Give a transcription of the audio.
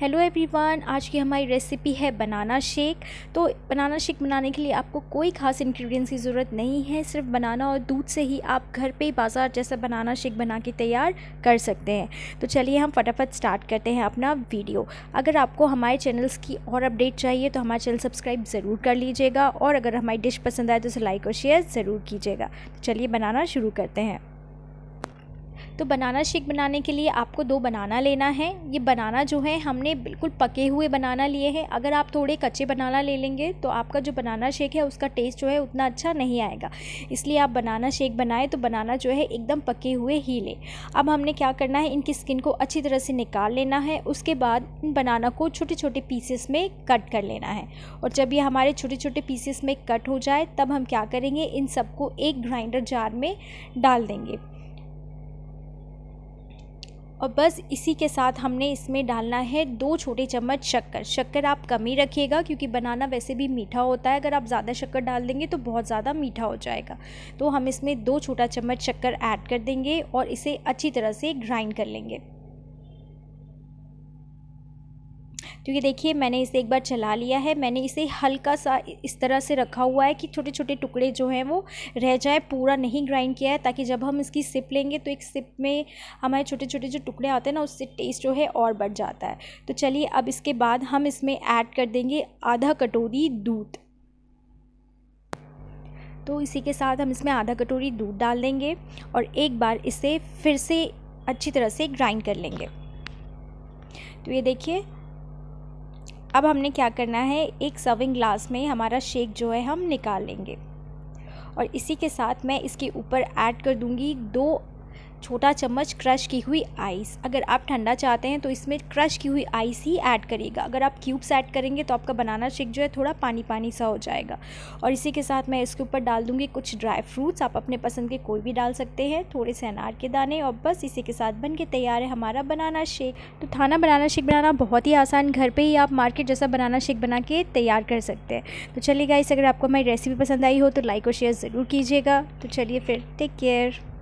hello everyone आज की हमारी रेसिपी है बनाना शेक तो बनाना शेक बनाने के लिए आपको कोई खास इंग्रेडिएंट्स की ज़रूरत नहीं है सिर्फ बनाना और दूध से ही आप घर पे ही बाज़ार जैसा बनाना शेक बना के तैयार कर सकते हैं तो चलिए हम फटाफट स्टार्ट करते हैं अपना वीडियो अगर आपको हमारे चैनल्स की और अपडेट चाहिए तो हमारा चैनल सब्सक्राइब ज़रूर कर लीजिएगा और अगर हमारी डिश पसंद आए तो उसे लाइक और शेयर ज़रूर कीजिएगा तो चलिए बनाना शुरू करते हैं तो बनाना शेक बनाने के लिए आपको दो बनाना लेना है ये बनाना जो है हमने बिल्कुल पके हुए बनाना लिए हैं अगर आप थोड़े कच्चे बनाना ले लेंगे तो आपका जो बनाना शेक है उसका टेस्ट जो है उतना अच्छा नहीं आएगा इसलिए आप बनाना शेक बनाएं तो बनाना जो है एकदम पके हुए ही लें अब हमने क्या करना है इनकी स्किन को अच्छी तरह से निकाल लेना है उसके बाद इन बनाना को छोटे छोटे पीसेस में कट कर लेना है और जब ये हमारे छोटे छोटे पीसेस में कट हो जाए तब हम क्या करेंगे इन सबको एक ग्राइंडर जार में डाल देंगे और बस इसी के साथ हमने इसमें डालना है दो छोटे चम्मच शक्कर शक्कर आप कम ही रखिएगा क्योंकि बनाना वैसे भी मीठा होता है अगर आप ज़्यादा शक्कर डाल देंगे तो बहुत ज़्यादा मीठा हो जाएगा तो हम इसमें दो छोटा चम्मच शक्कर ऐड कर देंगे और इसे अच्छी तरह से ग्राइंड कर लेंगे क्योंकि देखिए मैंने इसे एक बार चला लिया है मैंने इसे हल्का सा इस तरह से रखा हुआ है कि छोटे छोटे टुकड़े जो हैं वो रह जाए पूरा नहीं ग्राइंड किया है ताकि जब हम इसकी सिप लेंगे तो एक सिप में हमारे छोटे छोटे जो टुकड़े आते हैं ना उससे टेस्ट जो है और बढ़ जाता है तो चलिए अब इसके बाद हम इसमें ऐड कर देंगे आधा कटोरी दूध तो इसी के साथ हम इसमें आधा कटोरी दूध डाल देंगे और एक बार इसे फिर से अच्छी तरह से ग्राइंड कर लेंगे तो ये देखिए अब हमने क्या करना है एक सर्विंग ग्लास में हमारा शेक जो है हम निकाल लेंगे और इसी के साथ मैं इसके ऊपर ऐड कर दूंगी दो छोटा चम्मच क्रश की हुई आइस अगर आप ठंडा चाहते हैं तो इसमें क्रश की हुई आइस ही ऐड करिएगा अगर आप क्यूब्स ऐड करेंगे तो आपका बनाना शेक जो है थोड़ा पानी पानी सा हो जाएगा और इसी के साथ मैं इसके ऊपर डाल दूँगी कुछ ड्राई फ्रूट्स आप अपने पसंद के कोई भी डाल सकते हैं थोड़े से अनार के दाने और बस इसी के साथ बन के तैयार है हमारा बनाना शेक तो थाना बनाना शेक बनाना बहुत ही आसान घर पर ही आप मार्केट जैसा बनाना शेक बना के तैयार कर सकते हैं तो चलिए गाइस अगर आपको हमारी रेसिपी पसंद आई हो तो लाइक और शेयर ज़रूर कीजिएगा तो चलिए फिर टेक केयर